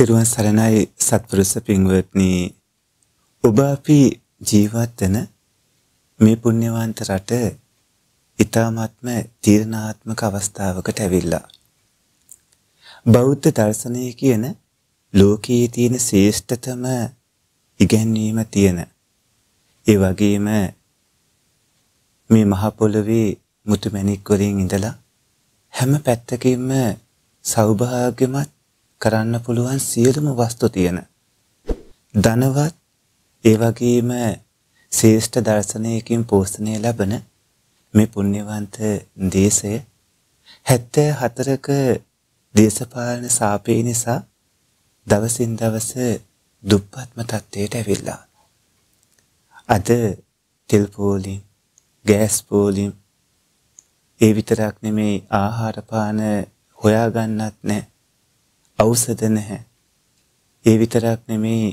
තෙරුවන් සරණයි සත්පුරුෂ පින්වත්නි ඔබ අපි ජීවත් වෙන මේ පුණ්‍යවන්ත රට ඊ타ත්ම තීර්ණාත්මක අවස්ථාවකට ඇවිල්ලා බෞද්ධ දර්ශනය කියන ලෝකයේ තියෙන ශ්‍රේෂ්ඨතම ඉගැන්වීම තියෙන ඒ වගේම මේ මහ පොළවේ මුතුමැණික් වලින් ඉඳලා හැම පැත්තකින්ම සෞභාග්‍යමත් කරන්න පුළුවන් සියලුම වස්තු තියෙන. ධනවත් ඒ වගේම ශ්‍රේෂ්ඨ දර්ශනයකින් පෝෂණය ලබන මේ පුණ්‍යවන්ත දේශය 74ක දේශපාලන සාපේ නිසා දවසින් දවස දුප්පත්ම තත්ත්වයට ඇවිල්ලා. අද තෙල් පෝලිම්, ගෑස් පෝලිම් ඒ විතරක් නෙමේ ආහාර පාන හොයා ගන්නත් නැහැ. ඖෂධ නැහැ. ඒ විතරක් නෙමෙයි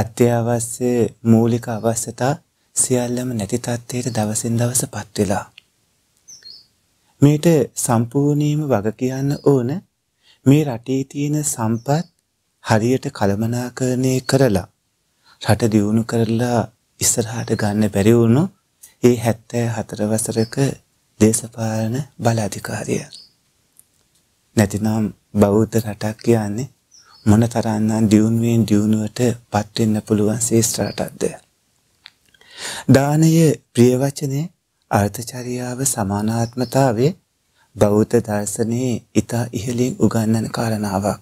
අත්‍යවශ්‍ය මූලික අවශ්‍යතා සියල්ලම නැති තත්ත්වයට දවසින් දවසපත් වෙලා. මේට සම්පූර්ණයෙන්ම වග කියන්න ඕන මේ රටේ තියෙන සම්පත් හරියට කළමනාකරණය කරලා රට දියුණු කරලා ඉස්සරහට ගන්න බැරි වුණු ඒ 74 වසරක දේශපාලන බල අධිකාරිය නැතිනම් බෞද්ධ රටක් කියන්නේ මොන තරම්නම් දියුණුවෙන් දියුණුවට පත් වෙන්න පුළුවන් ශ්‍රේෂ්ඨ රටක්ද? දානය ප්‍රිය වචනේ අර්ථචරියාව සමානාත්මතාවයේ බෞද්ධ දර්ශනයේ ඊට ඉහළින් උගන්වන කාරණාවක්.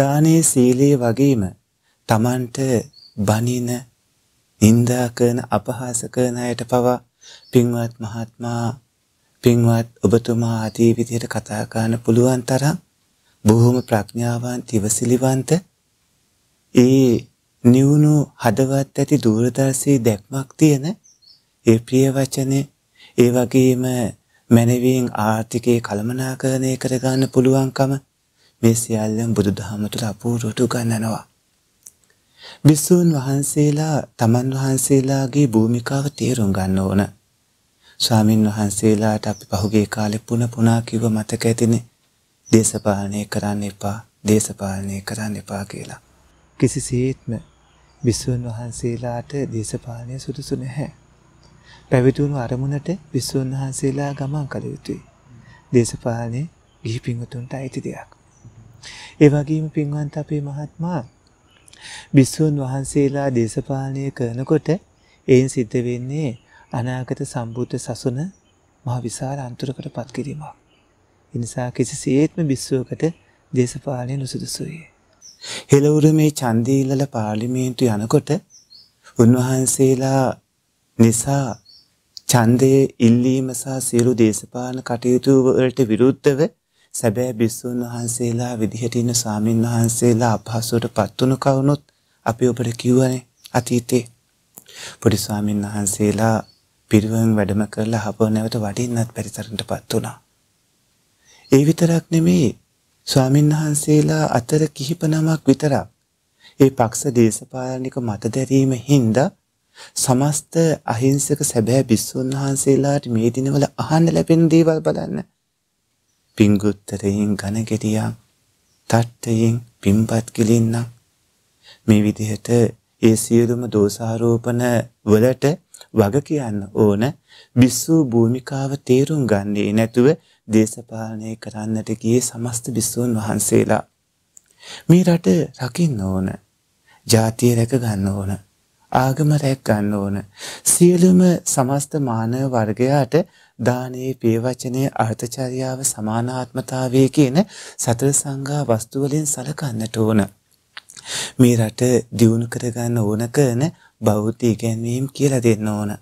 දානයේ සීලයේ වගේම Tamanට බනින නින්දා කරන අපහාස කරන අයට පවා පින්වත් මහත්මයා පින්වත් ඔබතුමා ආදී විදිහට කතා කරන්න පුළුවන් තරම් බොහොම ප්‍රඥාවන්ත ඉවසිලිවන්ත ඒ නිවුණු හදවත් ඇති දූරදර්ශී දැක්මක් තියෙන ඒ ප්‍රිය වචනේ ඒ වගේම මැනවින් ආර්ථිකයේ කළමනාකරණය කරගන්න පුළුවන්කම මේ සියල්ලම බුදුදහම තුළ අපූර්වට උගන්වනවා. විසුන් වහන්සේලා තමන් වහන්සේලාගේ භූමිකාව තේරුම් ගන්න ඕන. ස්වාමින් වහන්සේලාට අපි පහුගිය කාලේ පුන පුනා කිව්ව මතක ඇතිනේ දේශපාලනය කරන්න එපා දේශපාලනය කරන්න එපා කියලා. කිසිසේත්ම විසුන් වහන්සේලාට දේශපාලනය සුදුසු නැහැ. පැවිතුණු අරමුණට විසුන් වහන්සේලා ගමන් කළ යුතුයි. දේශපාලනය ගිහි පිංවතුන්ට අයිති දෙයක්. ඒ වගේම පින්වන්ත අපේ මහත්මා විසුන් වහන්සේලා දේශපාලනය කරනකොට එයින් සිද්ධ වෙන්නේ අනාගත සම්බුද්ධ සසුන මහ විශාල අන්තුරකට පත්කිරීමක්. ඉනිසා කිසි සේත්ම බිස්සුවකට දේශපාලය නුසුදුසුයි. හෙලවුර මේ චන්දීල්ලල පාලිමේන්තු යනකොට උන්වහන්සේලා නිසා චන්දය ඉල්ලීම සහ සියලු දේශපාලන කටයුතුවලට විරුද්ධව සැබෑ බිස්සූන් වහන්සේලා විදිහට ඉන්න ස්වාමීන් වහන්සේලා අපහසුවට පත්වුණු කවුනොත් අපි ඔබට කිව්වනේ අතීතේ පොඩි ස්වාමීන් වහන්සේලා පිරිවම වැඩම කරලා හපව නැවත වඩින්නත් පරිසරටපත් වුණා. ඒ විතරක් නෙමෙයි ස්වාමීන් වහන්සේලා අතර කිහිප නමක් විතරක් ඒ පක්ෂ දේශපාලනික මතදැරීම හින්දා සමස්ත අහිංසක සැබෑ බිස්සුන් වහන්සේලාට මේ දිනවල අහන්න ලැබෙන දේවල් බලන්න. පිංගුත්තරයෙන් ඝනගෙඩියා තට්ටයෙන් පිම්පත් කිලින්නම් මේ විදිහට ඒ සියලුම දෝෂාරෝපණ වලට වග කියන්න ඕන විශ්ව භූමිකාව තේරුම් ගන්නේ නැතුව දේශපාලනය කරන්නට ගියේ සමස්ත විශ්වුන් වහන්සේලා. මේ රට රකින්න ඕන. ජාතිය රැක ගන්න ඕන. ආගම රැක ගන්න ඕන. සියලුම සමස්ත මානව වර්ගයාට දානයේ පේවචනයේ අර්ථචර්යාව සමානාත්මතාවය කියන සතර සංඝා වස්තු වලින් සලකන්නට ඕන. මේ රට දියුණු කරගන්න ඕන කරන බෞද්ධ ඉගැන්වීම් කියලා දෙන්න ඕන.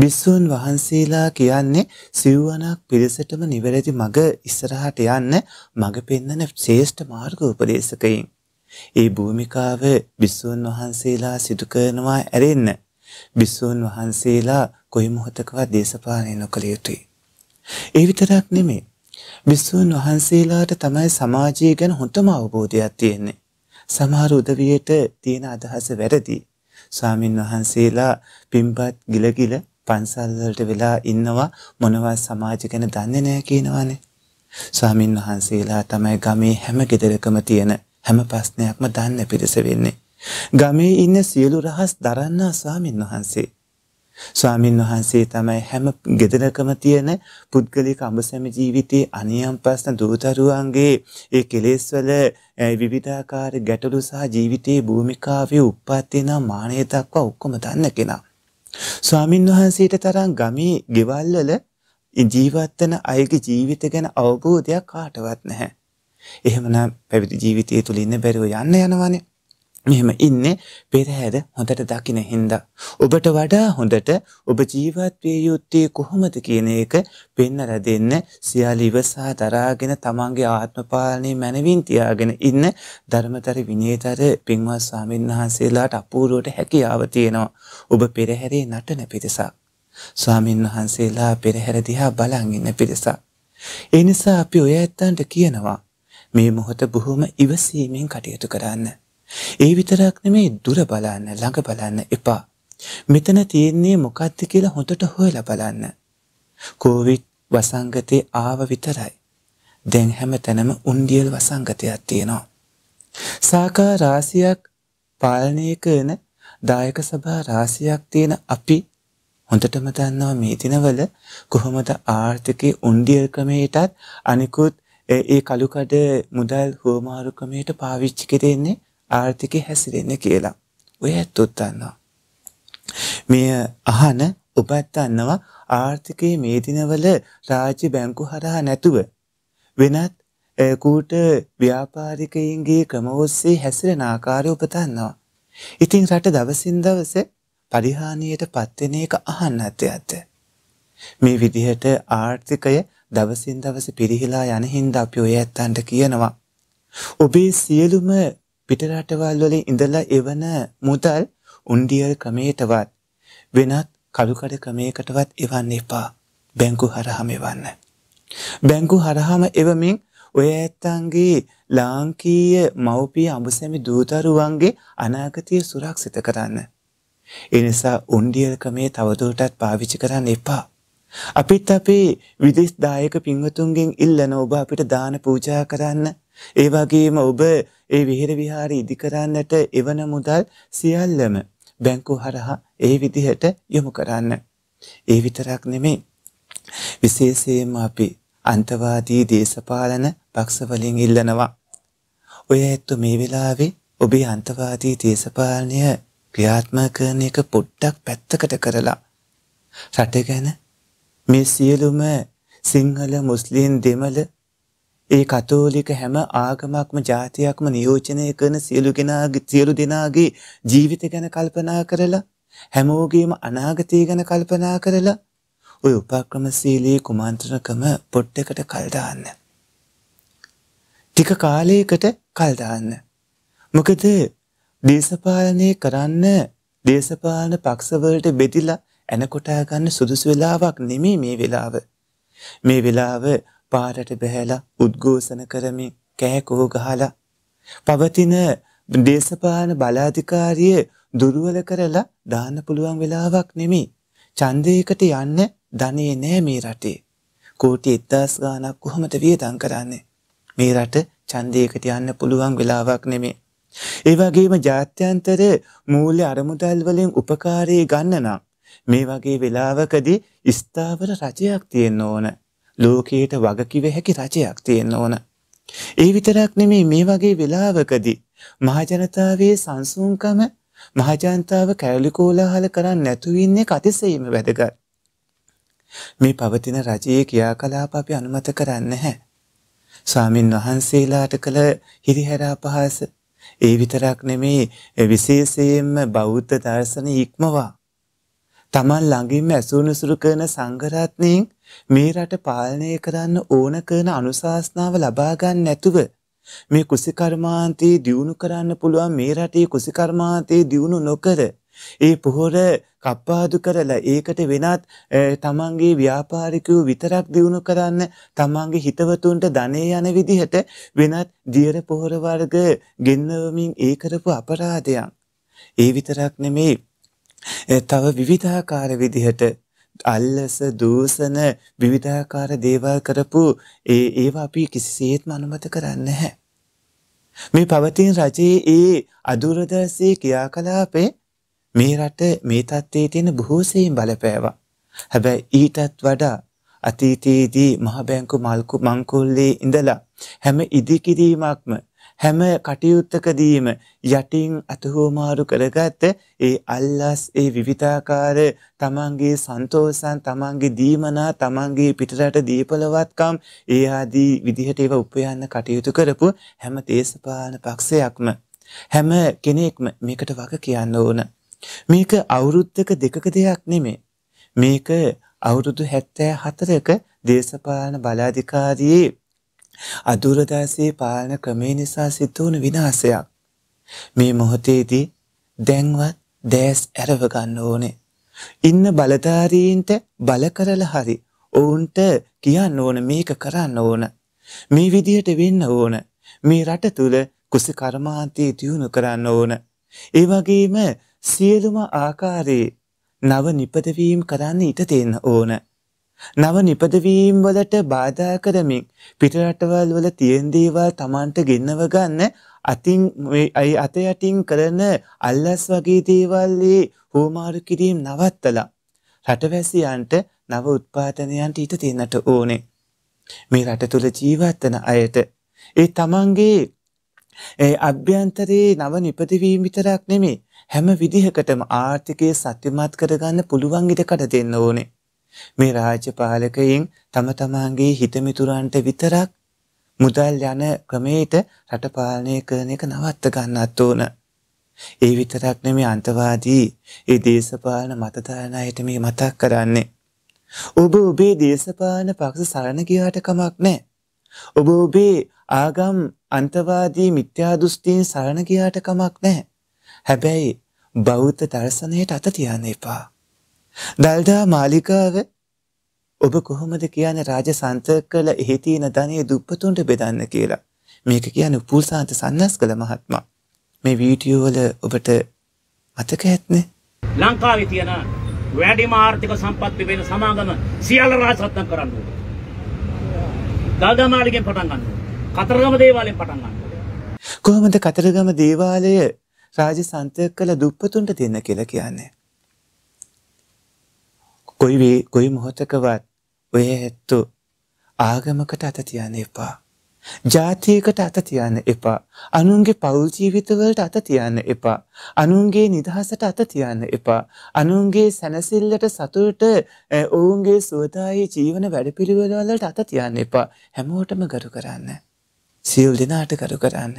බිස්සුන් වහන්සේලා කියන්නේ සිව්වනක් පිරිසටම නිවැරදි මඟ ඉස්සරහට යන්න මඟ පෙන්වන ශ්‍රේෂ්ඨ මාර්ග උපදේශකයින්. ඒ භූමිකාව බිස්සුන් වහන්සේලා සිදු කරනවා ඇරෙන්න. බිස්සුන් වහන්සේලා කොයි මොහොතකවත් දේශපාලනය නොකළ යුතුයි. ඒ විතරක් නෙමෙයි. බිස්සුන් වහන්සේලාට තමයි සමාජය ගැන හොඳම අවබෝධයක් තියෙන්නේ. සමහර උදවියට තියෙන අදහස වැරදි. ස්වාමින් වහන්සේලා පින්පත් ගිලගිල පන්සල් වලට වෙලා ඉන්නවා මොනවා සමාජ ගැන දන්නේ නැහැ කියනවානේ. ස්වාමින් වහන්සේලා තමයි ගමේ හැම ගෙදරකම තියෙන හැම ප්‍රශ්නයක්ම දන්න පිරිස වෙන්නේ. ගමේ ඉන්න සියලු රහස් දරන්නා ස්වාමින් වහන්සේ. ස්වාමින් වහන්සේ තමයි හැම ගෙදරකම තියෙන පුද්ගලික අඹසැම ජීවිතයේ අනියම් ප්‍රශ්න දූතරුවන්ගේ ඒ කෙලෙස්වල විවිධාකාර ගැටලු සහ ජීවිතයේ භූමිකාවේ උප්පත්ති නම් මානෙ දක්වා ඔක්කොම දන්න කෙනා. ස්වාමින් වහන්සේට තරම් ගමේ ගෙවල්වල ජීවත් වෙන අයගේ ජීවිත ගැන අවබෝධයක් කාටවත් නැහැ. එහෙමනම් පැවිදි ජීවිතය තුළ ඉන්න බැරුව යන්න යනවානේ. මෙහෙම ඉන්නේ පෙරහැර හොඳට දකින හින්දා. ඔබට වඩා හොඳට ඔබ ජීවත් විය යුත්තේ කොහොමද කියන එක පෙන්වලා දෙන්න සියලු ඉවසා දරාගෙන තමන්ගේ ආත්ම පාලනය මනවින් තියාගෙන ඉන්න ධර්මතර විනීතර පින්වත් ස්වාමීන් වහන්සේලාට අපූර්වට හැකියාව තියෙනවා. ඔබ පෙරහැරේ නටන පිරිසක්. ස්වාමීන් වහන්සේලා පෙරහැර දිහා බලන් ඉන්න පිරිසක්. ඒ නිසා අපි ඔය ඇත්තන්ට කියනවා මේ මොහොත බොහොම ඉවසීමෙන් කටයුතු කරන්න. ඒ විතරක් නෙමේ දුර බලන්න ළඟ බලන්න එපා. මෙතන තියෙන්නේ මොකද්ද කියලා හොඳට හොයලා බලන්න. කෝවිඩ් වසංගතේ ආව විතරයි. දැන් හැමතැනම උන්ඩියල් වසංගතයක් තියෙනවා. සාකා රාසියක් පාලනය කරන දායක සභා රාසියක් තියෙන අපි හොඳටම දන්නවා මේ දිනවල කොහොමද ආර්ථිකයේ උන්ඩියල් ක්‍රමයටත් අනිකුත් ඒ කලුකඩ මුදල් හුවමාරු ක්‍රමයට පාවිච්චි කෙරෙන්නේ ආර්ථිකය හැසිරෙන්නේ කියලා. ඔය ඇත්තොත් දන්නවා. මේ අහන ඔබත් දන්නවා ආර්ථිකයේ මේ දිනවල රාජ්‍ය බැංකු හරහා නැතුව වෙනත් කූට ව්‍යාපාරිකයින්ගේ ක්‍රම ඔස්සේ හැසිරෙන ආකාරය ඔබ දන්නවා. ඉතින් රට දවසින් දවස පරිහානියට පත්වෙන එක අහන්නත් ඇත. මේ විදිහට ආර්ථිකය දවසින් දවස පිරිහිලා යන හින්දා අපි ඔය ඇත්තන්ට කියනවා. ඔබේ සියලුම පිටරටවල් වල ඉඳලා එවන මුදල් උන්ඩියල් ක්‍රමයටවත් වෙනත් කළුකඩ ක්‍රමයකටවත් එවන්න එපා. බැංකු හරහම එවන්න. බැංකු හරහම එවමින් ඔය ඇත්තන්ගේ ලාංකීය මව්පිය අඹසැමි දූතරුවන්ගේ අනාගතය සුරක්ෂිත කරන්න. එනිසා උන්ඩියල් ක්‍රමේ තවදුරටත් පාවිච්චි කරන්න එපා. අපිත් අපේ විදෙස් දායක පින්වතුන්ගෙන් ඉල්ලන ඔබ අපිට දාන පූජා කරන්න ඒ වගේම ඔබ ඒ විහෙර විහාර ඉදිකරන්නට එවන මුදල් සියල්ලම බැංකු හරහා ඒ විදිහට යොමු කරන්න. ඒ විතරක් නෙමේ. විශේෂයෙන්ම අපි අන්තවාදී දේශපාලන පක්ෂ වලින් ඉල්ලනවා. ඔය ඇත්ත මේ වෙලාවේ ඔබේ අන්තවාදී දේශපාලනය ක්‍රියාත්මක කරන එක පොඩ්ඩක් පැත්තකට කරලා රට ගැන මේ සියලුම සිංහල මුස්ලිම් දෙමළ ඒ කතෝලික හැම ආගමක්ම ජාතියක්ම නියෝජනය කරන සියලු දෙනාගේ සියලු දෙනාගේ ජීවිත ගැන කල්පනා කරලා හැමෝගේම අනාගතය ගැන කල්පනා කරලා ওই උපක්‍රමශීලී කුමන්ත්‍රණකම පොට්ටකට කල් දාන්න. ටික කාලයකට කල් දාන්න. මොකද දේශපාලනය කරන්න දේශපාලන පක්ෂවලට බෙදිලා එනකොටා ගන්න සුදුසු වෙලාවක් නෙමෙයි මේ වෙලාව. මේ වෙලාව පාරට බැහැලා උද්ඝෝෂණ කරමින් කෑකෝ ගහලා පවතින දේශපාලන බලාධිකාරිය දුර්වල කරලා දාන්න පුළුවන් වෙලාවක් නෙමෙයි. ඡන්දයකට යන්න ධනෙ නෑ මේ රටේ. කෝටි 1000 ගාණක් කොහොමද වියදම් කරන්නේ? මේ රට ඡන්දයකට යන්න පුළුවන් වෙලාවක් නෙමෙයි. ඒ වගේම ජාත්‍යන්තර මූල්‍ය අරමුදල් වලින් උපකාරී ගන්න නම් මේ වගේ වෙලාවකදී ස්ථාවර රජයක් තියෙන්න ඕන. ලෝකයට වගකිව හැකි රජයක් තියෙන්න ඕන. ඒ විතරක් නෙමේ මේ වගේ වෙලාවකදී මහජනතාවේ සංසුන්කම මහජනතාව කැරලිකෝලාහල කරන්න නැතු ඉන්නේ කතිසෙයිම වැදගත්. මේ පවතින රජයේ ක්‍රියාකලාප අපි අනුමත කරන්නේ නැහැ. ස්වාමින් වහන්සේලාට කළ හිරිහැර අපහාස ඒ විතරක් නෙමේ විශේෂයෙන්ම බෞද්ධ දර්ශන ඉක්මවා තමන් ළඟින්ම ඇසුණුසුරු කරන සංඝරත්නයෙන් මේ රට පාලනය කරන්න ඕන කරන අනුශාසනාව ලබා ගන්න නැතුව මේ කුසිකර්මාන්තේ දියුණු කරන්න පුළුවන් මේ රටේ කුසිකර්මාන්තේ දියුණු නොකර ඒ පොහොර කප්පාදු කරලා ඒකට වෙනත් තමන්ගේ ව්‍යාපාරිකයෝ විතරක් දියුණු කරන්න තමන්ගේ හිතවතුන්ට ධනය යන විදිහට වෙනත් දියර පොහොර වර්ග ගෙන්නවමින් ඒ කරපු අපරාධයන් ඒ විතරක් නෙමෙයි තව විවිධාකාර විදිහට අල්ලස දූෂණ විවිධාකාර දේවල් කරපු ඒ ඒවා අපි කිසිසේත්ම අනුමත කරන්නේ නැහැ. මේ පවතින රජයේ ඒ අදුරදර්ශී ක්‍රියාකලාපේ මේ රට මේ තත්ත්වයේ තියෙන බොහෝ සෙයින් බලපෑවා. හැබැයි ඊටත් වඩා අතීතයේදී මහ බැංකු මල්කු මංකොල්ලේ ඉඳලා හැම ඉදිකිරීමක්ම හැම කටයුත්තකදීම යටින් අතහෝමාරු කරගත්ත ඒ අල්ලස් ඒ විවිධාකාර තමන්ගේ සන්තෝසන් තමන්ගේ දීමනා තමන්ගේ පිටරට දීපලවත්කම් ඒ ආදී විදිහට ඒව උපයන්න කටයුතු කරපු හැම දේශපාලන පක්ෂයක්ම හැම කෙනෙක්ම මේකට වග කියන්න ඕන මේක අවුරුද්දක දෙකක දෙයක් නෙමේ මේක අවුරුදු හැත්තෑ හතරක දේශපාලන බලාධිකාරයේ අදුරදාසී පාලන ක්‍රමේ නිසා සිද්ධ වුණු විනාශයක්. මේ මොහොතේදී දැන්වත් දැස් ඇරව ගන්න ඕනේ. ඉන්න බලධාරීන්ට බල කරලා හරි ඔවුන්ට කියන්න ඕන මේක කරන්න ඕන. මේ විදියට වෙන්න ඕන. මේ රට තුල කුස කර්මාන්තයේ දියුණු කරන්න ඕන. ඒ වගේම සියලුම ආකාරයේ නව නිපදවීම් කරන්න ඉඩ දෙන්න ඕන. නව නිපදවීම් වලට බාධා කරමින් පිටරටවල් වල තියෙන දේවල් Tamanට ගෙන්නව ගන්න අතින් අයි අත යටින් කරන අල්ලස් වගේ දේවල් හෝමාරු කිරීම නවත්තලා රටවැසියන්ට නව උත්පාදනයන්ට ඊට දෙන්නට ඕනේ. මේ රට තුළ ජීවත් වන අයට ඒ තමන්ගේ ඒ අභ්‍යන්තරයේ නව නිපදවීම විතරක් නෙමේ හැම විදිහකටම ආර්ථිකය සත්‍යමත් කරගන්න පුළුවන් ඉඩකඩ දෙන්න ඕනේ. මේ රාජ්‍ය පාලකයින් තම තමාගේ හිතමිතුරන්ට විතරක් මුදල් යන ක්‍රමයට රට පාලනය කරන එක නවත්ත ගන්නත් ඕන. ඒ විතරක් නෙමේ අන්තවාදී ඒ දේශපාලන මතධාරණ අයට මේ මතක් කරන්නේ. ඔබ ඔබේ දේශපාලන පක්ෂ සරණ ගියාට කමක් නැහැ. ඔබ ඔබේ ආගම් අන්තවාදී මිත්‍යා දෘෂ්ටීන් සරණ ගියාට කමක් නැහැ. හැබැයි බෞද්ධ දර්ශනයට අත තියන්න එපා. දල්දා මාලිකාව ඔබ කොහොමද කියන රාජසන්ත කළ එහි තියෙන ධනය දුප්පතුන්ට බෙදන්න කියලා. මේක කියන උපුල්සාන්ත සන්නස් කළ මහත්මා. මේ වීඩියෝ වල ඔබට මතක ඇත්නේ? ලංකාවේ තියෙන වැඩිම ආර්ථික සම්පත් වෙන සමාගම සියල්ල රාජරත්න කරන්න ඕනේ. දල්දා මාලිකෙන් පටන් ගන්න ඕනේ. කතරගම දේවාලයෙන් පටන් ගන්න ඕනේ. කොහොමද කතරගම දේවාලය රාජසන්ත කළ දුප්පතුන්ට දෙන්න කියලා කියන්නේ? කොයි වේ කොයි මොහොතකවත් ඔය ඇත්තු ආගමකට අත තියන්න එපා. ජාතියකට අත තියන්න එපා. අනුන්ගේ පෞල් ජීවිතවලට අත තියන්න එපා. අනුන්ගේ නිදහසට අත තියන්න එපා. අනුන්ගේ සැනසිල්ලට සතුට ඔවුන්ගේ සුවදායි ජීවන වැඩපිළිවෙලවලට අත තියන්න එපා. හැමෝටම ගරු කරන්න. සියල් දෙනාට කරු කරන්න.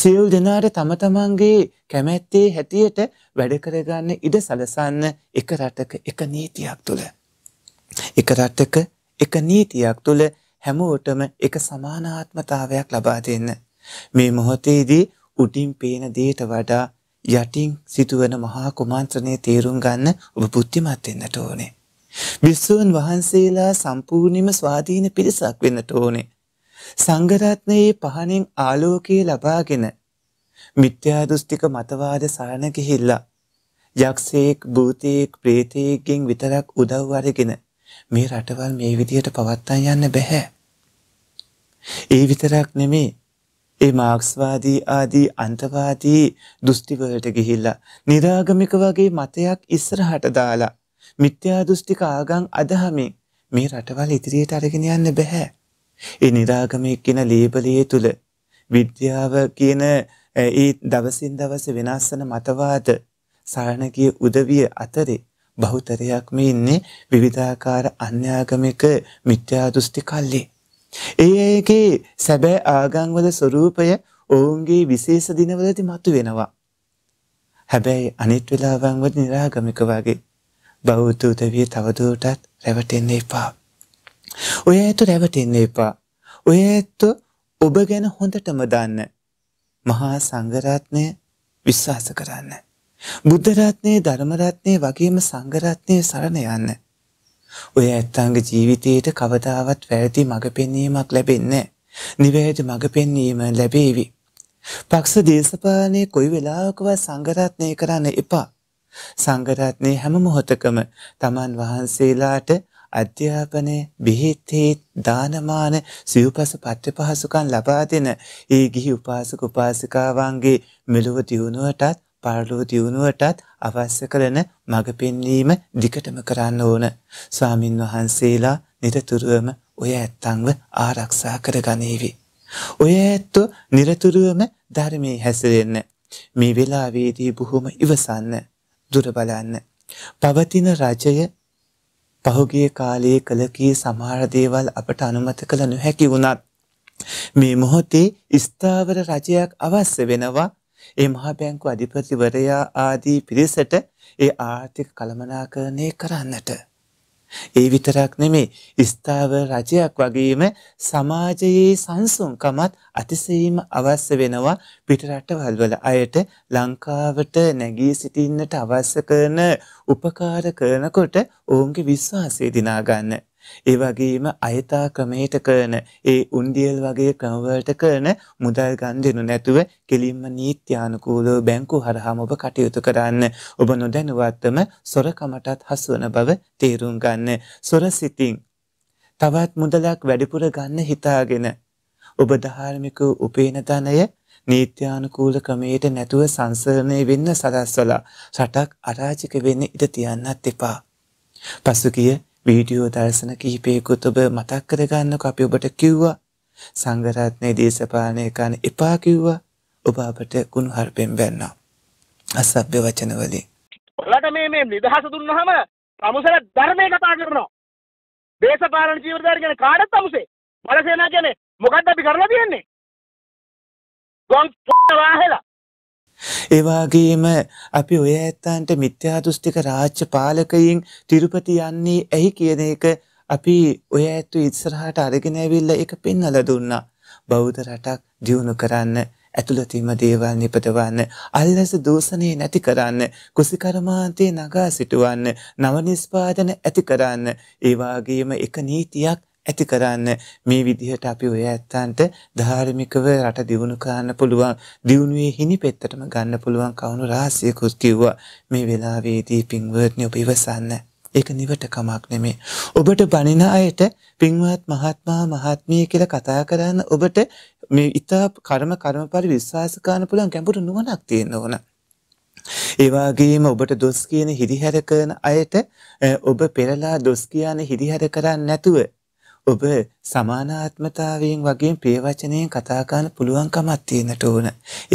සියල් දෙනාට තම තමන්ගේ කැමැත්තේ හැටියට වැඩ කරගන්න ඉඩ සලසන්න එක රටක එක නීතියක් තුළ. එක රටක එක නීතියක් තුළ හැමෝටම එක සමානාත්මතාවයක් ලබා දෙන්න. මේ මොහොතේදී උඩින් පේන දේට වඩා යටින් සිදුවන මහා කුමන්ත්‍රණය තේරුම් ගන්න ඔබ බුද්ධිමත් වෙන්නට ඕනේ. භික්ෂූන් වහන්සේලා සම්පූර්ණයෙන්ම ස්වාධීන පිරිසක් වෙන්නට ඕනේ. සංගරත්නයේ පහනෙන් ආලෝකයේ ලබාගෙන මිත්‍යා දෘෂ්ටික මතවාද සරණ ගිහිල්ලා යක්ෂයෙක් භූතයෙක් ප්‍රේතයෙක්ගෙන් විතරක් උදව් අරගෙන මේ රටවල් මේ විදිහට පවත්තන් යන්න බෑ. ඒ විතරක් නෙමේ ඒ මාක්ස්වාදී ආදී අන්තවාදී දෘෂ්ටිවලට ගිහිල්ලා නිරාගමික වගේ මතයක් ඉස්සරහට දාලා මිත්‍යා දෘෂ්ටික ආගම් අදහමින් මේ රටවල් ඉදිරියට අරගෙන යන්න බෑ. ඒ නිරාගමී කියන ලේබලයේ තුල විද්‍යාව කියන ඒ දවසින් දවස වෙනස් වෙන මතවාද සරණගේ උදවිය අතරේ බහුතරයක් මේ ඉන්නේ විවිධාකාර අන්‍යාගමික මිත්‍යා දෘෂ්ටි කල්ලි. ඒකේ සැබෑ ආගම්වල ස්වરૂපය ඔවුන්ගේ විශේෂ දිනවලදී මතුවෙනවා. හැබැයි අනිත් වෙලාවන් වල निराගමික වගේ බෞද්ධ උදවිය තවදුරටත් රැවටෙන්න එපා. ඔය ඇත්ත රැවටෙන්න එපා. ඔය ඇත්ත ඔබ ගැන හොඳටම දන්න. මහා සංඝරත්නය විශ්වාස කරන්න. බුද්ධ රත්නයේ ධර්ම රත්නයේ වගේම සංඝ රත්නයේ සරණ යන්න. ඔය ඇත්තන්ගේ ජීවිතයේට කවදාවත් වැරදි මඟ පෙන්වීමක් ලැබෙන්නේ නැහැ. නිවැරදි මඟ පෙන්වීම ලැබේවි. පක්ෂ දේශපාලනයේ කොයි වෙලාවකවත් සංඝරත්නය කරන්න එපා. සංඝරත්නයේ හැම මොහොතකම Taman වහන්සේලාට අධ්‍යාපනය බිහිත්තේ දානමාන සිව්පස පට්ට පහසුකන් ලබා දෙන ඒ ගිහි උපාසක උපාසිකාවන්ගේ මෙලොව දියුණුවටත් පාර්ලෝ දියුණුවටත් අවශ්‍ය කරන මඟ පෙන්වීම දිකටම කරන්න ඕන. ස්වාමින් වහන්සේලා නිරතුරුවම ඔය ඇත්තන්ව ආරක්ෂා කරගනීවි. ඔය ඇත්තෝ නිරතුරුවම ධර්මයේ හැසිරෙන්න. මේ වෙලාවේදී බොහොම ඉවසන්න, දුර බලන්න. පවතින රජය පහුගිය කාලයේ කළ කී සමහර දේවල් අපට අනුමත කළ නොහැකි වුණත් මේ මොහොතේ ස්ථාවර රජයක් අවශ්‍ය වෙනවා ඒ මහා බැංකු අධිපතිවරයා ආදී පිරිසට ඒ ආර්ථික කළමනාකරණය කරන්නට ඒ විතරක් නෙමේ ස්ථාවර රජයක් වගේම සමාජයේ සංසුන්කමත් අතිශයින්ම අවශ්‍ය වෙනවා පිටරටවල් වල අයට ලංකාවට නැගී සිටින්නට අවශ්‍ය කරන උපකාර කරනකොට ඔවුන්ගේ විශ්වාසය දිනා ගන්න. ඒ වගේම අයථා ක්‍රමයට කරන ඒ උන්ඩියල් වගේ ක්‍රමවලට කරන මුදල් ගන්න දෙනු නැතුව කෙලින්ම නීත්‍යානුකූලව බැංකු හරහාම ඔබ කටයුතු කරන්න. ඔබ නොදැනුවත්වම සොරකමටත් හසුවන බව තේරුම් ගන්න. සොරසිතින් තවත් මුදලක් වැඩිපුර ගන්න හිතාගෙන ඔබ ධාර්මික උපේන ධනය නීත්‍යානුකූල ක්‍රමයට නැතුව සංසරණය වෙන්න සලස්වලා රටක් අරාජික වෙන්න ඉඩ තියන්නත් එපා. පසුගිය වීඩියෝ දර්ශන කිහිපයකුත් ඔබ මතක් කරගන්නක අපි ඔබට කිව්වා සංගරත්නය දේශපාලනය කන එපා කිව්වා ඔබ අපට කුණු හර්පෙන් බැන්නා. අසභ්‍ය වචනවලින්. ඔලට මේ මේ නිදහස දුන්නහම තමුසල ධර්මය කතා කරනවා. දේශපාලන ජීවිතය ගැන කාටත් තමුසේ. බලසේනා කියන්නේ මොකද්ද අපි කරලා තියන්නේ? ගොන් වාහෙලා ඒවාගේම අපි ඔය ඇත්තන්ට මිත්‍යාදුෘෂ්ටික රාච්‍ය පාලකයින් තිරුපති යන්නේ ඇයි කියන එක අපි ඔය ඇත්තු ඉත්සරහට අරගෙනැවිල්ල එක පෙන්නල දුන්නා. බෞද්ධ රටක් දියුණු කරන්න ඇතුළතිම දේවල් නිපදවන්න අල්ලස දූෂණය නැති කරන්න කුසිකර්මාන්තේ නගා සිටුවන්න නවනිස්පාදන ඇති කරන්න ඒවාගේම එක නීතියක් ඇති කරන්න මේ විදිහට අපි ඔය ඇත්තන්ට ධාර්මිකව රට දියුණු කරන්න පුළුවන් දියුණුවේ හිනි පෙත්තටම ගන්න පුළුවන් කවුණු රාසියකුත් කිව්වා මේ වෙලාවේදී පින්වර්ඩ්නි ඔබ ඉවසන්න. ඒක නිවට කමක් නෙමේ. ඔබට බණින අයට පින්වත් මහත්මා මහත්මිය කියලා කතා කරන්න ඔබට මේ ඉතා කර්ම කර්මපරි විශ්වාස කරන්න පුළුවන් ගැඹුරු නුවණක් තියෙන්න ඕන. ඒ වගේම ඔබට දොස් කියන හිරිහැර කරන අයට ඔබ පෙරලා දොස් කියන හිරිහැර කරන්නේ නැතුව ඔබ සමානාත්මතාවයෙන් වගේ ප්‍රේවචනයෙන් කතා කරන්න පුළුවන්කමක් තියෙනට ඕන.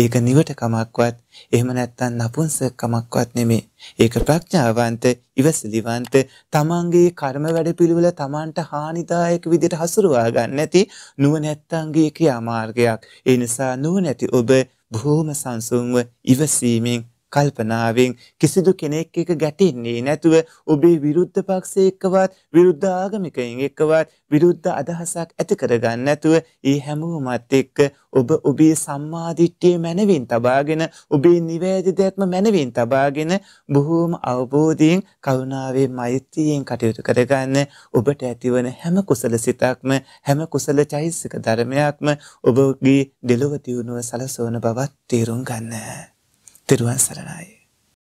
ඒක නිවට කමක්වත්, එහෙම නැත්නම් නපුංසක කමක්වත් නෙමෙයි. ඒක ප්‍රඥාවන්ත, ඉවසිලිවන්ත, තමන්ගේ කර්ම වැඩපිළිවෙල තමන්ට හානිදායක විදිහට හසුරුවා ගන්න නැති නුවණැත්තන්ගේ ක්‍රියාමාර්ගයක්. ඒ නිසා නුවණැති ඔබ බොහෝම සංසුන්ව ඉවසීමෙන් කල්පනාවෙන් කිසිදු කෙනෙක් එක ගැටෙන්නේ නැතුව ඔබේ විරුද්ධ පක්ෂය එක්කවත් විරුද්ධ ආගමිකයින් එක්කවත් විරුද්ධ අදහසක් ඇති කරගන්න නැතුව ඒ හැමෝමත් එක්ක ඔබ ඔබේ සම්මාදිට්ඨිය මැනවින් තබාගෙන ඔබේ නිවැරදි දැක්ම මැනවින් තබාගෙන බොහෝම අවබෝධයෙන් කරුණාවෙන් මෛත්‍රියෙන් කටයුතු කරගන්න ඔබට ඇතිවන හැම කුසල සිතක්ම හැම කුසල චෛසික ධර්මයක්ම ඔබගේ දෙලොව දියුණුව සලසවන බවත් තේරුම් ගන්න. te lo vas a dar a él.